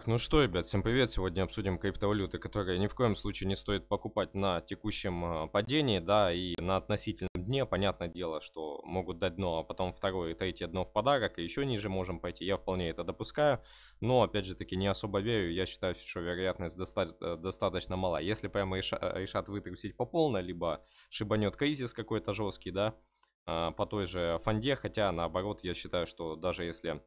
Так, ну что, ребят, всем привет. Сегодня обсудим криптовалюты, которые ни в коем случае не стоит покупать на текущем а, падении, да, и на относительном дне. Понятное дело, что могут дать дно, а потом второе и третье дно в подарок, и еще ниже можем пойти. Я вполне это допускаю, но, опять же таки, не особо верю. Я считаю, что вероятность доста- достаточно мала. Если прямо решат вытрусить по полной, либо шибанет кризис какой-то жесткий, да, а, по той же фонде, хотя, наоборот, я считаю, что даже если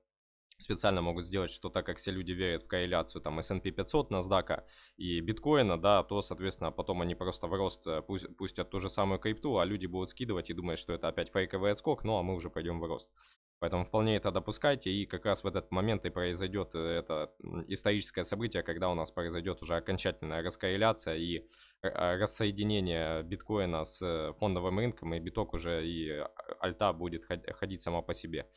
специально могут сделать, что так как все люди верят в корреляцию там S&P 500, NASDAQ и биткоина, да, то, соответственно, потом они просто в рост э, пусть пустят ту же самую крипту, а люди будут скидывать и думать, что это опять фейковый отскок, ну а мы уже пойдем в рост. Поэтому вполне это допускайте, и как раз в этот момент и произойдет э, это историческое событие, когда у нас произойдет уже окончательная раскорреляция и э, а, рассоединение биткоина с фондовым рынком, и биток уже и альта будет ходить сама по себе.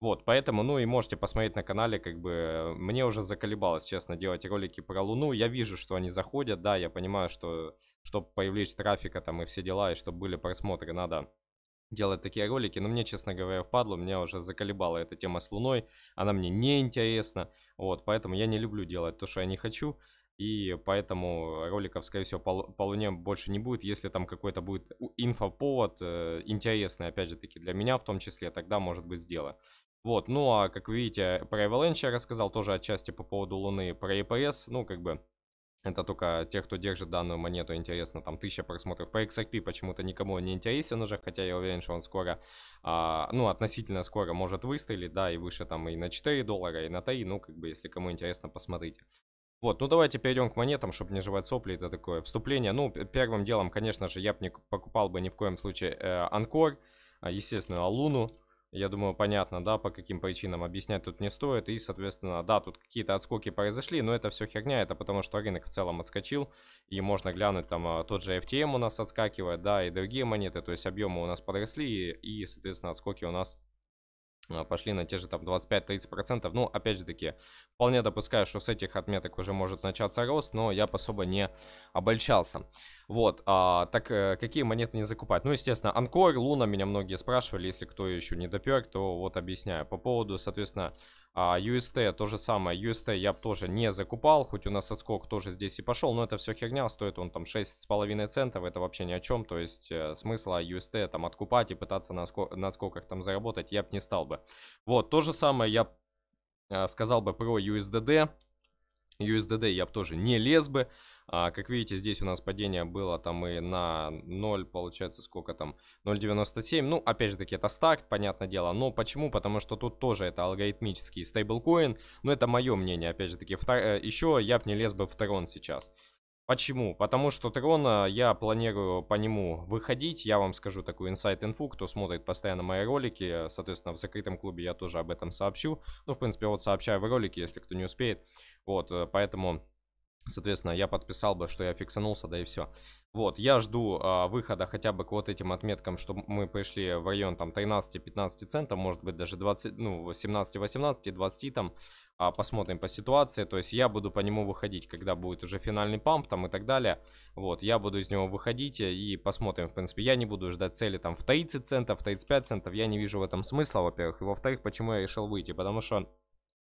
Вот, поэтому, ну и можете посмотреть на канале, как бы, мне уже заколебалось, честно, делать ролики про Луну. Я вижу, что они заходят, да, я понимаю, что, чтобы привлечь трафика там и все дела, и чтобы были просмотры, надо делать такие ролики, но мне, честно говоря, впадло, мне уже заколебала эта тема с Луной, она мне не интересна, вот, поэтому я не люблю делать то, что я не хочу, и поэтому роликов, скорее всего, по, по Луне больше не будет. Если там какой-то будет инфоповод э, интересный, опять же таки, для меня в том числе, тогда, может быть, сделаю. Вот, ну а как видите, про Avalanche я рассказал тоже отчасти по поводу Луны, про EPS, ну как бы... Это только тех, кто держит данную монету, интересно, там 1000 просмотров. По XRP почему-то никому не интересен уже, хотя я уверен, что он скоро, а, ну, относительно скоро может выстрелить, да, и выше там и на 4 доллара, и на 3, ну, как бы, если кому интересно, посмотрите. Вот, ну давайте перейдем к монетам, чтобы не жевать сопли, это такое вступление. Ну, первым делом, конечно же, я бы не покупал бы ни в коем случае э, Анкор, а, естественно, Алуну. Я думаю, понятно, да, по каким причинам объяснять тут не стоит. И, соответственно, да, тут какие-то отскоки произошли, но это все херня, это потому что рынок в целом отскочил. И можно глянуть, там а, тот же FTM у нас отскакивает, да, и другие монеты, то есть объемы у нас подросли, и, соответственно, отскоки у нас пошли на те же там 25-30%. Ну, опять же таки, вполне допускаю, что с этих отметок уже может начаться рост, но я особо не обольщался. Вот, а, так э, какие монеты не закупать? Ну, естественно, Анкор, Луна, меня многие спрашивали, если кто еще не допер, то вот объясняю. По поводу, соответственно, а UST то же самое. UST я бы тоже не закупал, хоть у нас отскок тоже здесь и пошел, но это все херня, стоит он там 6,5 центов, это вообще ни о чем, то есть э, смысла UST там откупать и пытаться на, ско на скоках там заработать я бы не стал бы. Вот, то же самое я э, сказал бы про USDD. USDD я бы тоже не лез бы. А, как видите, здесь у нас падение было там и на 0, получается, сколько там, 0.97. Ну, опять же таки, это стакт, понятное дело. Но почему? Потому что тут тоже это алгоритмический стейблкоин. Но это мое мнение, опять же таки. Втор... Э, Еще я бы не лез бы в трон сейчас. Почему? Потому что Трона э, я планирую по нему выходить. Я вам скажу такую инсайт-инфу, кто смотрит постоянно мои ролики. Э, соответственно, в закрытом клубе я тоже об этом сообщу. Ну, в принципе, вот сообщаю в ролике, если кто не успеет. Вот, поэтому Соответственно, я подписал бы, что я фиксанулся, да и все. Вот, я жду а, выхода хотя бы к вот этим отметкам, чтобы мы пошли в район там 13-15 центов, может быть даже 20, ну 17-18, 20 там, а, посмотрим по ситуации. То есть я буду по нему выходить, когда будет уже финальный памп там и так далее. Вот, я буду из него выходить и посмотрим, в принципе. Я не буду ждать цели там в 30 центов, в 35 центов, я не вижу в этом смысла, во-первых. И во-вторых, почему я решил выйти, потому что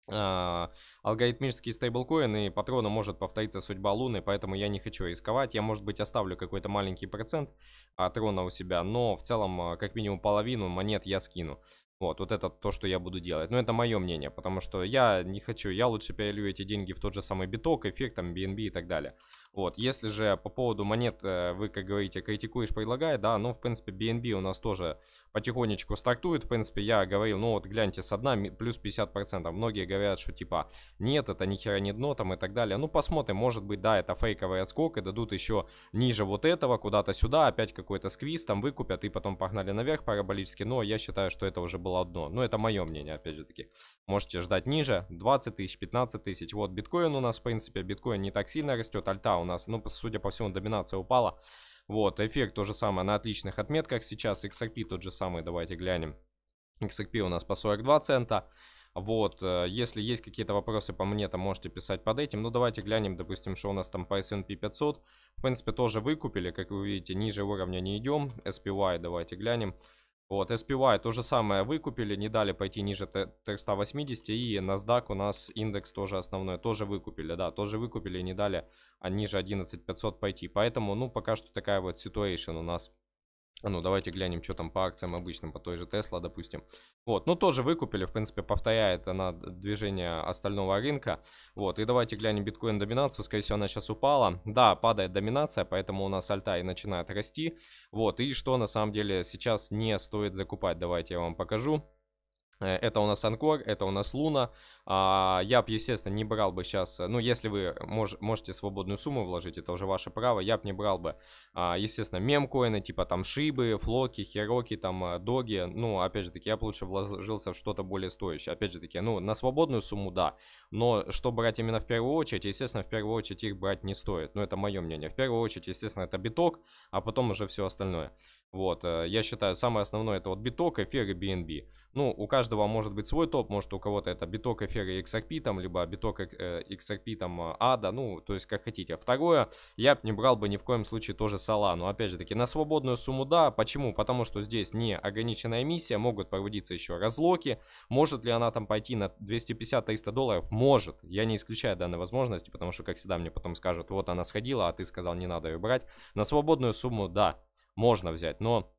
а, алгоритмические стейблкоины и патрона может повториться судьба Луны, поэтому я не хочу рисковать. Я, может быть, оставлю какой-то маленький процент от Рона у себя, но в целом, а, как минимум, половину монет я скину. Вот, вот это то, что я буду делать. Но это мое мнение, потому что я не хочу, я лучше перелью эти деньги в тот же самый биток, эффектом, там, BNB и так далее. Вот, если же по поводу монет э, вы, как говорите, критикуешь, предлагая, да, ну, в принципе, BNB у нас тоже потихонечку стартует, в принципе, я говорил, ну, вот, гляньте, с одна плюс 50%, многие говорят, что, типа, нет, это нихера не дно, там, и так далее, ну, посмотрим, может быть, да, это фейковый отскок, и дадут еще ниже вот этого, куда-то сюда, опять какой-то сквиз, там, выкупят, и потом погнали наверх параболически, но я считаю, что это уже было одно, ну это мое мнение, опять же таки, можете ждать ниже, 20 тысяч, 15 тысяч, вот, биткоин у нас, в принципе, биткоин не так сильно растет, альта у нас. Ну, судя по всему, доминация упала. Вот, эффект то же самое на отличных отметках сейчас. XRP тот же самый, давайте глянем. XRP у нас по 42 цента. Вот, э, если есть какие-то вопросы по мне, то можете писать под этим. Ну, давайте глянем, допустим, что у нас там по S&P 500. В принципе, тоже выкупили, как вы видите, ниже уровня не идем. SPY, давайте глянем. Вот, SPY то же самое выкупили, не дали пойти ниже Т180, и NASDAQ у нас индекс тоже основной, тоже выкупили, да, тоже выкупили, не дали а ниже 11500 пойти. Поэтому, ну, пока что такая вот ситуация у нас а ну, давайте глянем, что там по акциям обычным, по той же Тесла, допустим. Вот, ну, тоже выкупили, в принципе, повторяет она движение остального рынка. Вот, и давайте глянем биткоин-доминацию, скорее всего, она сейчас упала. Да, падает доминация, поэтому у нас альта и начинает расти. Вот, и что на самом деле сейчас не стоит закупать, давайте я вам покажу. Э, это у нас Анкор, это у нас Луна. А, я бы, естественно, не брал бы сейчас... Э, ну, если вы мож, можете свободную сумму вложить, это уже ваше право. Я бы не брал бы, а, естественно, мемкоины, типа там Шибы, Флоки, Хероки, там э, Доги. Ну, опять же таки, я бы лучше вложился в что-то более стоящее. Опять же таки, ну, на свободную сумму, да. Но что брать именно в первую очередь? Естественно, в первую очередь их брать не стоит. Ну, это мое мнение. В первую очередь, естественно, это биток, а потом уже все остальное. Вот, э, я считаю, самое основное это вот биток, эфир и BNB. Ну, у каждого может быть свой топ, может у кого-то это биток, эфир и XRP там, либо биток, XRP э, там, ADA, э, ну, то есть как хотите. Второе, я бы не брал бы ни в коем случае тоже Solana. Опять же таки, на свободную сумму да, почему? Потому что здесь не ограниченная миссия, могут проводиться еще разлоки. Может ли она там пойти на 250-300 долларов? Может. Я не исключаю данной возможности, потому что, как всегда, мне потом скажут, вот она сходила, а ты сказал, не надо ее брать. На свободную сумму да, можно взять, но...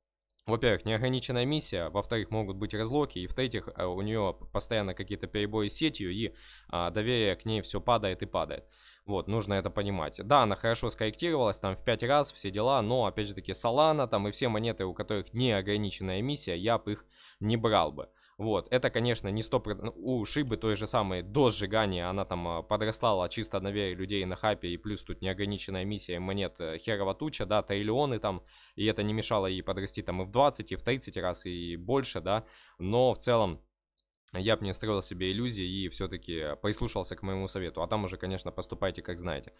Во-первых, неограниченная миссия, во-вторых, могут быть разлоки, и в-третьих, э, у нее постоянно какие-то перебои с сетью, и а, доверие к ней все падает и падает. Вот, нужно это понимать. Да, она хорошо скорректировалась, там в 5 раз, все дела, но, опять же таки, Solana там и все монеты, у которых неограниченная миссия, я бы их не брал бы. Вот, это, конечно, не 100%. Ну, у Шибы той же самой до сжигания она там а, подрастала чисто на вере людей на хапе, и плюс тут неограниченная миссия монет э, херова туча, да, триллионы там, и это не мешало ей подрасти там и в 20, и в 30 раз, и больше, да, но в целом я бы не строил себе иллюзии и все-таки прислушался к моему совету. А там уже, конечно, поступайте, как знаете.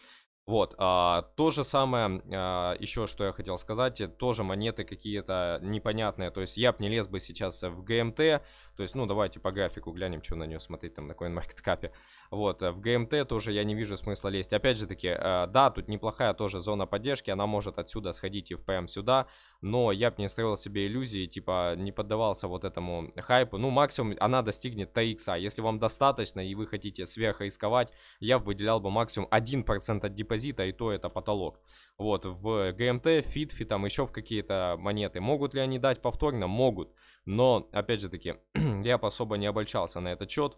Вот, а, то же самое, а, еще что я хотел сказать, тоже монеты какие-то непонятные, то есть я бы не лез бы сейчас в ГМТ, то есть, ну, давайте по графику глянем, что на нее смотреть там на CoinMarketCap, вот, э, в ГМТ тоже я не вижу смысла лезть, опять же таки, а, да, тут неплохая тоже зона поддержки, она может отсюда сходить и в ПМ сюда, но я бы не строил себе иллюзии, типа не поддавался вот этому хайпу. Ну, максимум она достигнет TX. Если вам достаточно и вы хотите сверх сверхрисковать, я выделял бы максимум 1% от депозита, и то это потолок. Вот, в ГМТ, Фитфи, там еще в какие-то монеты. Могут ли они дать повторно? Могут. Но, опять же таки, я бы особо не обольщался на этот счет.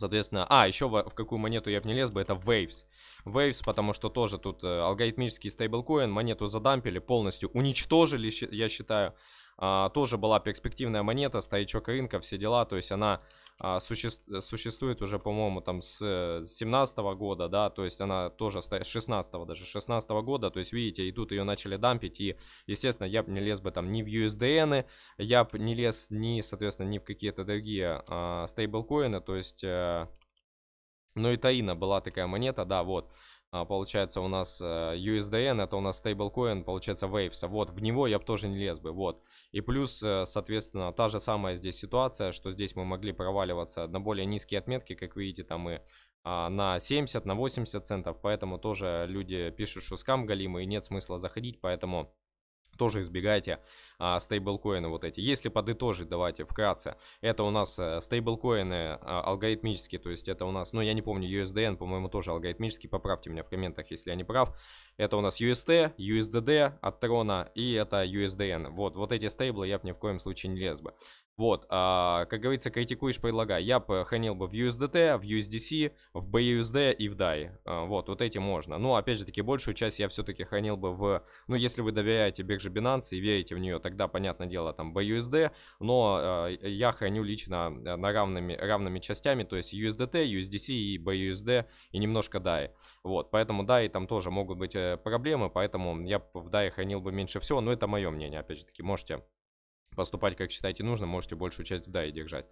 Соответственно, а, еще в, в какую монету я бы не лез бы, это Waves. Waves, потому что тоже тут э, алгоритмический стейблкоин, монету задампили, полностью уничтожили, я считаю. А, тоже была перспективная монета, стоячок рынка, все дела, то есть она а, суще... существует уже, по-моему, там с 17 э, -го года, да, то есть она тоже стоит, с 16 даже, 16 -го года, то есть, видите, и тут ее начали дампить, и, естественно, я бы не лез бы там ни в USDN, я бы не лез ни, соответственно, ни в какие-то другие а, стейблкоины, то есть... А... Ну и Таина была такая монета, да, вот. А, получается, у нас э, USDN, это у нас стейблкоин, получается, Waves. Вот, в него я бы тоже не лез бы, вот. И плюс, э, соответственно, та же самая здесь ситуация, что здесь мы могли проваливаться на более низкие отметки, как видите, там и а, на 70, на 80 центов, поэтому тоже люди пишут, что скам голимый, и нет смысла заходить, поэтому тоже избегайте а, стейблкоины вот эти. Если подытожить, давайте вкратце, это у нас э, стейблкоины а, алгоритмические, то есть это у нас, ну я не помню, USDN, по-моему, тоже алгоритмический, поправьте меня в комментах, если я не прав. Это у нас UST, USDD от Трона и это USDN. Вот, вот эти стейблы я бы ни в коем случае не лез бы. Вот, а, как говорится, критикуешь, предлагай. Я бы хранил бы в USDT, в USDC, в BUSD и в DAI. А, вот, вот эти можно. Но, ну, опять же таки, большую часть я все-таки хранил бы в... Ну, если вы доверяете бирже Binance и верите в нее, тогда, понятное дело, там BUSD. Но а, я храню лично э, на равными, равными частями, то есть USDT, USDC и BUSD и немножко DAI. Вот, поэтому DAI там тоже могут быть э, проблемы, поэтому я в DAI хранил бы меньше всего, но это мое мнение, опять же таки, можете поступать, как считаете нужно, можете большую часть в DAI держать.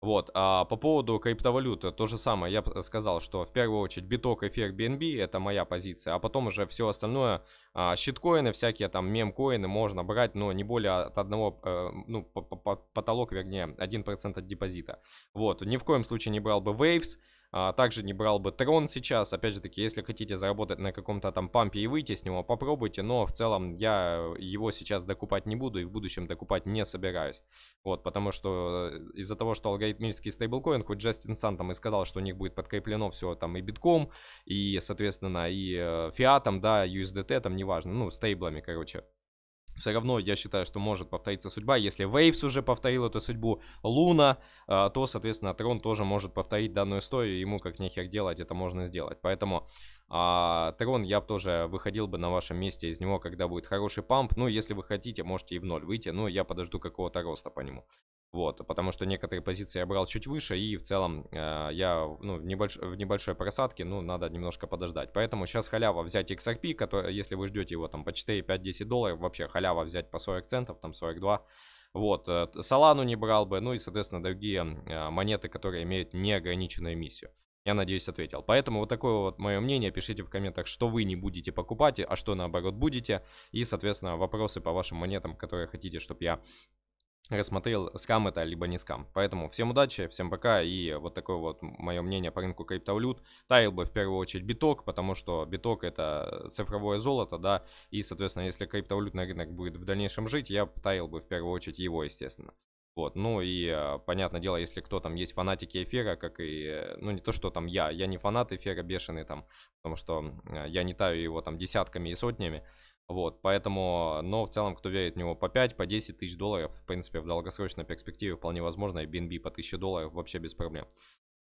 Вот, а по поводу криптовалюты, то же самое, я сказал, что в первую очередь биток, эфир, BNB, это моя позиция, а потом уже все остальное, а, щиткоины, всякие там мемкоины можно брать, но не более от одного, э, ну, потолок, вернее, 1% от депозита. Вот, ни в коем случае не брал бы Waves, а, также не брал бы трон сейчас. Опять же таки, если хотите заработать на каком-то там пампе и выйти с него, попробуйте. Но в целом я его сейчас докупать не буду и в будущем докупать не собираюсь. Вот, потому что э, из-за того, что алгоритмический стейблкоин, хоть Джастин Сан там и сказал, что у них будет подкреплено все там и битком, и, соответственно, и э, фиатом, да, USDT, там неважно, ну, стейблами, короче все равно я считаю, что может повториться судьба. Если Waves уже повторил эту судьбу Луна, э, то, соответственно, Трон тоже может повторить данную историю. Ему как нехер делать, это можно сделать. Поэтому а, Трон я бы тоже выходил бы на вашем месте из него, когда будет хороший памп. Ну, если вы хотите, можете и в ноль выйти. Но я подожду какого-то роста по нему. Вот, а потому что некоторые позиции я брал чуть выше, и в целом э, я ну, в, небольш... в небольшой просадке, ну, надо немножко подождать. Поэтому сейчас халява взять XRP, который, если вы ждете его там по 4, 5, 10 долларов, вообще халява взять по 40 центов, там 42. Вот, э, Солану не брал бы, ну и, соответственно, другие э, монеты, которые имеют неограниченную эмиссию. Я надеюсь, ответил. Поэтому вот такое вот мое мнение. Пишите в комментах, что вы не будете покупать, а что наоборот будете. И, соответственно, вопросы по вашим монетам, которые хотите, чтобы я рассмотрел, скам это либо не скам. Поэтому всем удачи, всем пока, и вот такое вот мое мнение по рынку криптовалют. Таил бы в первую очередь биток, потому что биток это цифровое золото, да, и, соответственно, если криптовалютный рынок будет в дальнейшем жить, я таил бы в первую очередь его, естественно. Вот, ну и, э, понятное дело, если кто там есть фанатики эфира, как и, э, ну не то, что там я, я не фанат эфира бешеный там, потому что э, я не таю его там десятками и сотнями, вот, поэтому, но в целом, кто верит в него по 5, по 10 тысяч долларов, в принципе, в долгосрочной перспективе вполне возможно, и BNB по 1000 долларов вообще без проблем.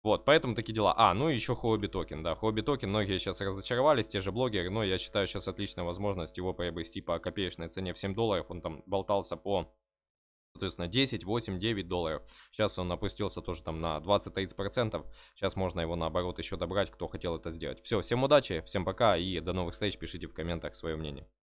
Вот, поэтому такие дела. А, ну и еще Хобби токен, да. Хобби токен, многие сейчас разочаровались, те же блогеры, но я считаю сейчас отличная возможность его приобрести по копеечной цене в 7 долларов. Он там болтался по соответственно, 10, 8, 9 долларов. Сейчас он опустился тоже там на 20-30%. Сейчас можно его наоборот еще добрать, кто хотел это сделать. Все, всем удачи, всем пока и до новых встреч. Пишите в комментах свое мнение.